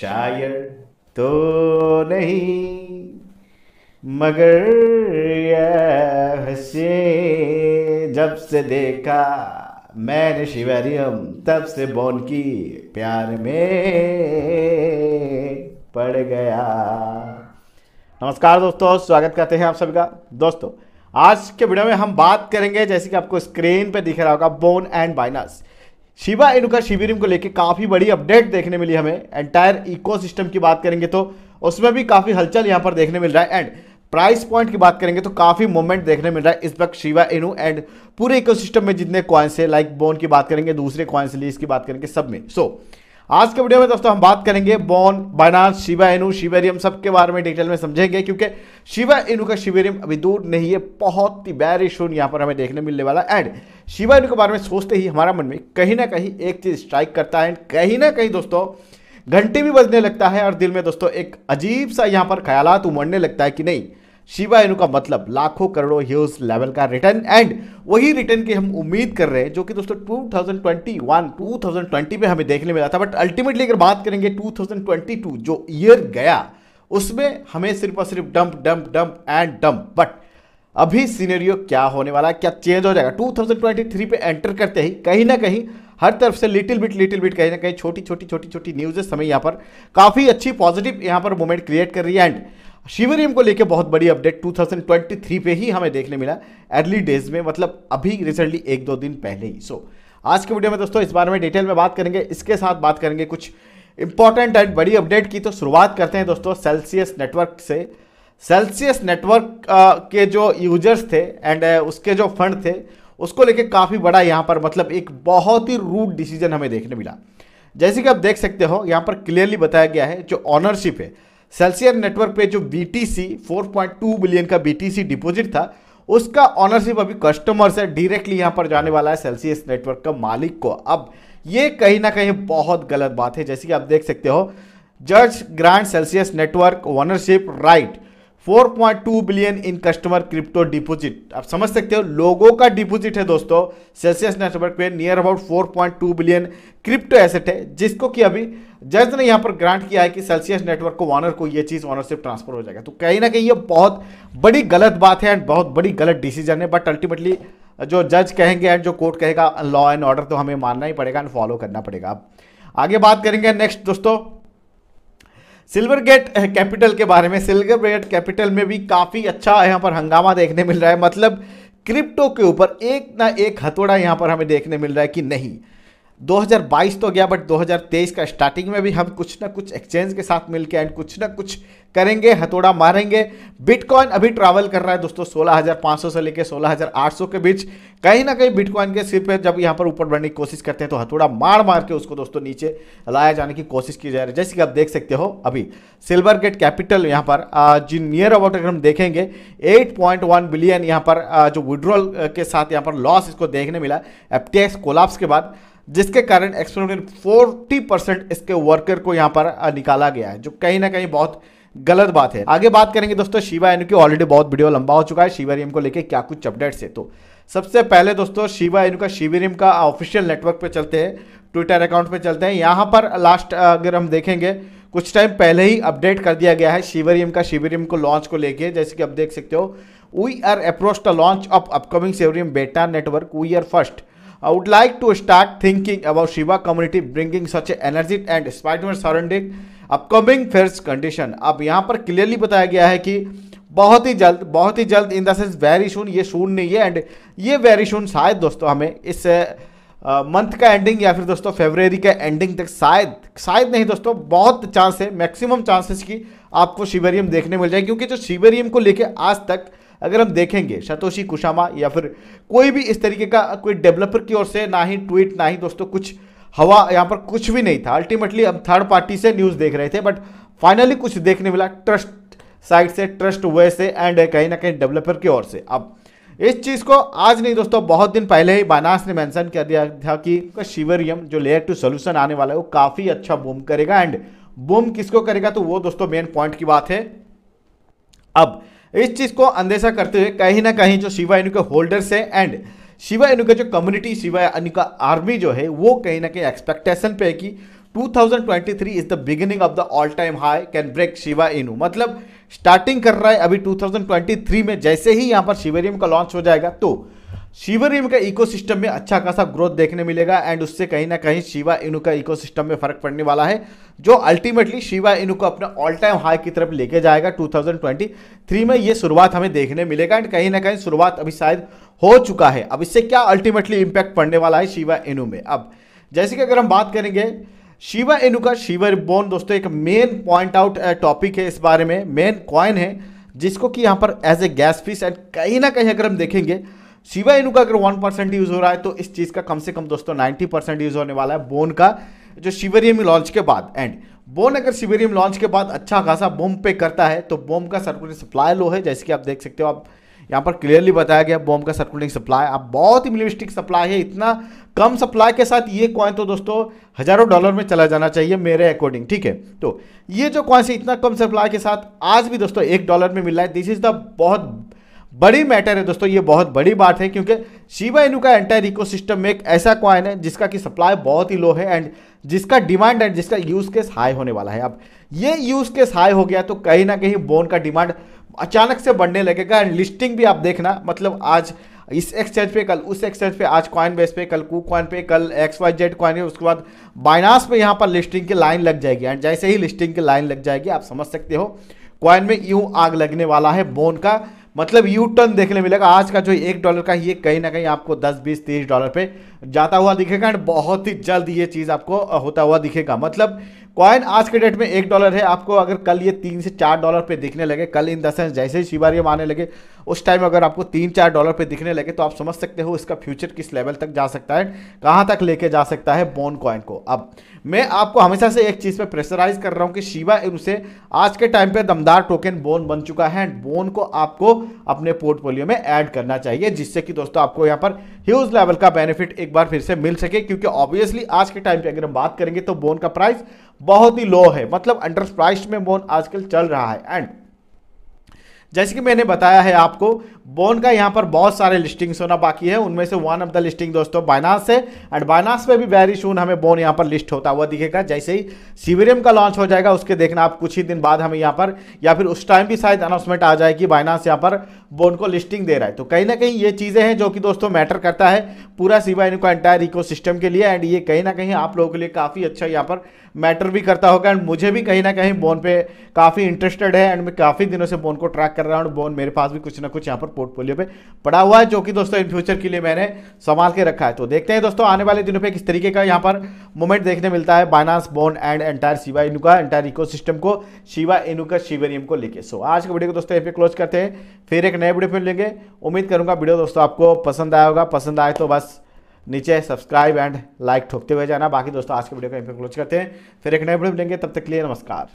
शायद तो नहीं मगर से जब से देखा मैंने शिवरियम तब से बोन की प्यार में पड़ गया नमस्कार दोस्तों स्वागत करते हैं आप सभी का दोस्तों आज के वीडियो में हम बात करेंगे जैसे कि आपको स्क्रीन पर दिख रहा होगा बोन एंड बाइनस शिवा इनुका शिविर को लेकर काफ़ी बड़ी अपडेट देखने मिली हमें एंटायर इकोसिस्टम की बात करेंगे तो उसमें भी काफ़ी हलचल यहाँ पर देखने मिल रहा है एंड प्राइस पॉइंट की बात करेंगे तो काफ़ी मूवमेंट देखने मिल रहा है इस वक्त शिवा इनू एंड पूरे इकोसिस्टम में जितने क्वाइंस है लाइक बोन की बात करेंगे दूसरे क्वाइंस लीज की बात करेंगे सब में सो so, आज के वीडियो में दोस्तों हम बात करेंगे बॉन बाइनांस शिवा इनू शिवेरियम सबके बारे में डिटेल में समझेंगे क्योंकि शिवा इनू का शिवेरियम अभी दूर नहीं है बहुत ही बैर शून यहाँ पर हमें देखने मिलने वाला एंड शिवा इनू के बारे में सोचते ही हमारा मन में कहीं ना कहीं एक चीज़ स्ट्राइक करता है एंड कहीं ना कहीं दोस्तों घंटे भी बजने लगता है और दिल में दोस्तों एक अजीब सा यहाँ पर ख्याल उमड़ने लगता है कि नहीं शिवा इनु का मतलब लाखों करोड़ों ह्यूज लेवल का रिटर्न एंड वही रिटर्न की हम उम्मीद कर रहे हैं जो कि दोस्तों 2021 2020 में हमें देखने मिला था बट अल्टीमेटली अगर बात करेंगे 2022 जो ईयर गया उसमें हमें सिर्फ और सिर्फ dump dump dump and dump but अभी सीनेरियो क्या होने वाला है क्या चेंज हो जाएगा 2023 पे एंटर करते ही कहीं ना कहीं हर तरफ से लिटिल बिट लिटिल बिट कहीं ना कहीं छोटी छोटी छोटी छोटी न्यूज हमें यहाँ पर काफ़ी अच्छी पॉजिटिव यहाँ पर मोमेंट क्रिएट कर रही है एंड शिवरीम को लेकर बहुत बड़ी अपडेट 2023 पे ही हमें देखने मिला अर्ली डेज में मतलब अभी रिसेंटली एक दो दिन पहले ही सो so, आज के वीडियो में दोस्तों इस बारे में डिटेल में बात करेंगे इसके साथ बात करेंगे कुछ इंपॉर्टेंट एंड बड़ी अपडेट की तो शुरुआत करते हैं दोस्तों सेल्सियस नेटवर्क से सेल्सियस नेटवर्क के जो यूजर्स थे एंड उसके जो फंड थे उसको लेके काफ़ी बड़ा यहाँ पर मतलब एक बहुत ही रूड डिसीजन हमें देखने मिला जैसे कि आप देख सकते हो यहाँ पर क्लियरली बताया गया है जो ऑनरशिप है सेल्सियर नेटवर्क पे जो B T C four point two billion का बी टी सी डिपोजिट था उसका ऑनरशिप अभी कस्टमर्स है डायरेक्टली यहाँ पर जाने वाला है सेल्सियस नेटवर्क का मालिक को अब ये कहीं ना कहीं बहुत गलत बात है जैसे कि आप देख सकते हो जज ग्रांड Celsius network ownership right 4.2 billion in customer crypto deposit आप समझ सकते हो लोगों का डिपॉजिट है दोस्तों सेल्सियस नेटवर्क पे near about 4.2 billion crypto asset है जिसको कि अभी जज ने यहाँ पर ग्रांट किया है कि सेल्सियस नेटवर्क को ऑनर को ये चीज़ ऑनरशिप ट्रांसफर हो जाएगा तो कहीं ना कहीं ये बहुत बड़ी गलत बात है एंड बहुत बड़ी गलत डिसीजन है बट अल्टीमेटली जो जज कहेंगे एंड जो कोर्ट कहेगा लॉ एंड ऑर्डर तो हमें मानना ही पड़ेगा एंड फॉलो करना पड़ेगा अब आगे बात करेंगे नेक्स्ट दोस्तों सिल्वर गेट कैपिटल के बारे में सिल्वर गेट कैपिटल में भी काफ़ी अच्छा यहाँ पर हंगामा देखने मिल रहा है मतलब क्रिप्टो के ऊपर एक ना एक हथौड़ा यहाँ पर हमें देखने मिल रहा है कि नहीं 2022 तो गया बट 2023 का स्टार्टिंग में भी हम कुछ ना कुछ एक्सचेंज के साथ मिलकर एंड कुछ ना कुछ करेंगे हथौड़ा मारेंगे बिटकॉइन अभी ट्रैवल कर रहा है दोस्तों 16,500 से लेकर 16,800 के बीच कहीं ना कहीं बिटकॉइन के सिर पे जब यहाँ पर ऊपर बढ़ने की कोशिश करते हैं तो हथौड़ा मार मार के उसको दोस्तों नीचे लाया जाने की कोशिश की जा रही है जैसे कि आप देख सकते हो अभी सिल्वर गेट कैपिटल यहाँ पर जिन नियर अबाउट अगर हम देखेंगे 8.1 बिलियन यहाँ पर जो विड्रॉल के साथ यहाँ पर लॉस इसको देखने मिला एफ कोलाप्स के बाद जिसके कारण एक्सपेरिमेंट फोर्टी परसेंट इसके वर्कर को यहाँ पर निकाला गया है जो कहीं ना कहीं बहुत गलत बात है आगे बात करेंगे दोस्तों शिवा एनु की ऑलरेडी बहुत वीडियो लंबा हो चुका है शिवारियम को लेकर क्या कुछ अपडेट्स है तो सबसे पहले दोस्तों शिवा एनु का शिवरियम का ऑफिशियल नेटवर्क पे चलते हैं ट्विटर अकाउंट पे चलते हैं यहाँ पर लास्ट अगर हम देखेंगे कुछ टाइम पहले ही अपडेट कर दिया गया है शिवरियम का शिवरियम को लॉन्च को लेके जैसे कि आप देख सकते हो we are approach the launch of upcoming Shibarium beta network we are first I would like to start thinking about Shiva community bringing such energy energy and Spider-Man surrounding upcoming condition. अब यहाँ पर clearly बताया गया है कि बहुत ही जल्द बहुत ही जल्द in the sense very soon ये शून नहीं है एंड ये वेरी शून शायद दोस्तों हमें इस मंथ uh, का एंडिंग या फिर दोस्तों फेबररी का एंडिंग तक शायद शायद नहीं दोस्तों बहुत चांस है मैक्सिमम चांसेस की आपको शिवेरियम देखने मिल जाए क्योंकि जो शिवरियम को लेके आज तक अगर हम देखेंगे शतोशी कुशामा या फिर कोई भी इस तरीके का कोई डेवलपर की ओर से ना ही ट्वीट ना ही दोस्तों कुछ हवा यहाँ पर कुछ भी नहीं था अल्टीमेटली हम थर्ड पार्टी से न्यूज़ देख रहे थे बट फाइनली कुछ देखने मिला ट्रस्ट साइड से ट्रस्ट वे से एंड कहीं ना कहीं डेवलपर की ओर से अब इस चीज़ को आज नहीं दोस्तों बहुत दिन पहले ही बानास ने मेंशन कर दिया था कि शिवरियम जो लेयर टू सोल्यूशन आने वाला है वो काफ़ी अच्छा बूम करेगा एंड बूम किसको करेगा तो वो दोस्तों मेन पॉइंट की बात है अब इस चीज़ को अंदेशा करते हुए कहीं ना कहीं जो शिवा के होल्डर्स है एंड शिवा इनू का जो कम्युनिटी शिवा का आर्मी जो है वो कहीं ना कहीं एक्सपेक्टेशन पे है कि 2023 is the beginning of the all time high can break Shiba Inu मतलब स्टार्टिंग कर रहा है अभी 2023 में जैसे ही यहां पर शिवेरियम का लॉन्च हो जाएगा तो शिवरिम का इकोसिस्टम में अच्छा खासा ग्रोथ देखने मिलेगा एंड उससे कहीं ना कहीं शिवा इनू का इको में फर्क पड़ने वाला है जो अल्टीमेटली शिवा इनू को अपना ऑल टाइम हाई की तरफ लेके जाएगा 2023 में ये शुरुआत हमें देखने मिलेगा एंड कहीं ना कहीं शुरुआत अभी शायद हो चुका है अब इससे क्या अल्टीमेटली इम्पैक्ट पड़ने वाला है शिवा इनू में अब जैसे कि अगर हम बात करेंगे शिवा इनू का शिवर बोन दोस्तों एक मेन पॉइंट आउट टॉपिक है इस बारे में मेन क्वाइन है जिसको कि यहाँ पर as a gas fees and कहीं ना कहीं अगर हम देखेंगे सिवाय इनका का अगर वन परसेंट यूज़ हो रहा है तो इस चीज़ का कम से कम दोस्तों नाइन्टी परसेंट यूज़ होने वाला है बोन का जो शिवरियम लॉन्च के बाद एंड बोन अगर शिवरियम लॉन्च के बाद अच्छा खासा बोम पे करता है तो बोम का सर्कुलेटिंग सप्लाई लो है जैसे कि आप देख सकते हो आप यहाँ पर क्लियरली बताया गया बोम का सर्कुलेटिंग सप्लाई अब बहुत ही मिनिमिस्टिक सप्लाई है इतना कम सप्लाई के साथ ये कॉइन तो दोस्तों हज़ारों डॉलर में चला जाना चाहिए मेरे अकॉर्डिंग ठीक है तो ये जो कॉइन है इतना कम सप्लाई के साथ आज भी दोस्तों एक डॉलर में मिल रहा है दिस इज़ द बहुत बड़ी मैटर है दोस्तों ये बहुत बड़ी बात है क्योंकि शिवा इनू का एंटायर इको में एक ऐसा क्वाइन है जिसका कि सप्लाई बहुत ही लो है एंड जिसका डिमांड एंड जिसका यूज़ केस हाई होने वाला है अब ये यूज़ केस हाई हो गया तो कहीं ना कहीं बोन का डिमांड अचानक से बढ़ने लगेगा एंड लिस्टिंग भी आप देखना मतलब आज इस एक्सचेंज पे कल उस एक्सचेंज पे आज क्वाइन बेस पे कल कू क्वाइन पे कल एक्स वाई जेड क्वाइन उसके बाद बाइनास पे यहाँ पर लिस्टिंग की लाइन लग जाएगी एंड जैसे ही लिस्टिंग की लाइन लग जाएगी आप समझ सकते हो क्वाइन में यूँ आग लगने वाला है बोन का मतलब यू टर्न देखने मिलेगा आज का जो एक डॉलर का ये कहीं ना कहीं आपको 10 20 30 डॉलर पे जाता हुआ दिखेगा एंड बहुत ही जल्द ये चीज़ आपको होता हुआ दिखेगा मतलब कॉइन आज के डेट में एक डॉलर है आपको अगर कल ये तीन से चार डॉलर पे दिखने लगे कल इन द सेंस जैसे ही ये माने लगे उस टाइम अगर आपको तीन चार डॉलर पे दिखने लगे तो आप समझ सकते हो इसका फ्यूचर किस लेवल तक जा सकता है कहाँ तक लेके जा सकता है बोन कॉइन को अब मैं आपको हमेशा से एक चीज़ पे प्रेशराइज कर रहा हूँ कि शिवा से आज के टाइम पे दमदार टोकन बोन बन चुका है एंड बोन को आपको अपने पोर्टफोलियो में ऐड करना चाहिए जिससे कि दोस्तों आपको यहाँ पर ह्यूज लेवल का बेनिफिट एक बार फिर से मिल सके क्योंकि ऑब्वियसली आज के टाइम पे अगर हम बात करेंगे तो बोन का प्राइस बहुत ही लो है मतलब अंडर प्राइस में बोन आजकल चल रहा है एंड जैसे कि मैंने बताया है आपको बोन का यहाँ पर बहुत सारे लिस्टिंग्स होना बाकी है उनमें से वन ऑफ द लिस्टिंग दोस्तों बायनास है एंड बायनास में भी वेरी सुन हमें बोन यहाँ पर लिस्ट होता हुआ दिखेगा जैसे ही सीवरियम का लॉन्च हो जाएगा उसके देखना आप कुछ ही दिन बाद हमें यहाँ पर या फिर उस टाइम भी शायद अनाउंसमेंट आ जाए कि यहाँ पर बोन को लिस्टिंग दे रहा है तो कहीं ना कहीं ये चीज़ें हैं जो कि दोस्तों मैटर करता है पूरा सीवाइन इनको एंटायर इको के लिए एंड ये कहीं ना कहीं आप लोगों के लिए काफ़ी अच्छा यहाँ पर मैटर भी करता होगा एंड मुझे भी कहीं ना कहीं बोन पे काफ़ी इंटरेस्टेड है एंड मैं काफ़ी दिनों से बोन को ट्रैक कर कर बोन मेरे पास भी कुछ ना कुछ यहाँ पर पोर्टफोलियो पे पड़ा हुआ है जो कि दोस्तों इन फ्यूचर के लिए मैंने संभाल के रखा है तो देखते हैं दोस्तों आने वाले दिनों पर किस तरीके का यहाँ पर मूवमेंट देखने मिलता है Binance bone and entire Shiba Inu का एंटायर इको को शिवा इनू का शिवरियम को लेकर सो आज के वीडियो को दोस्तों यहाँ पे क्लोज करते हैं फिर एक नए वीडियो पर लेंगे उम्मीद करूँगा वीडियो दोस्तों आपको पसंद आया होगा पसंद आए तो बस नीचे सब्सक्राइब एंड लाइक ठोकते हुए जाना बाकी दोस्तों आज के वीडियो को यहीं पर क्लोज करते हैं फिर एक नए वीडियो लेंगे तब तक के लिए नमस्कार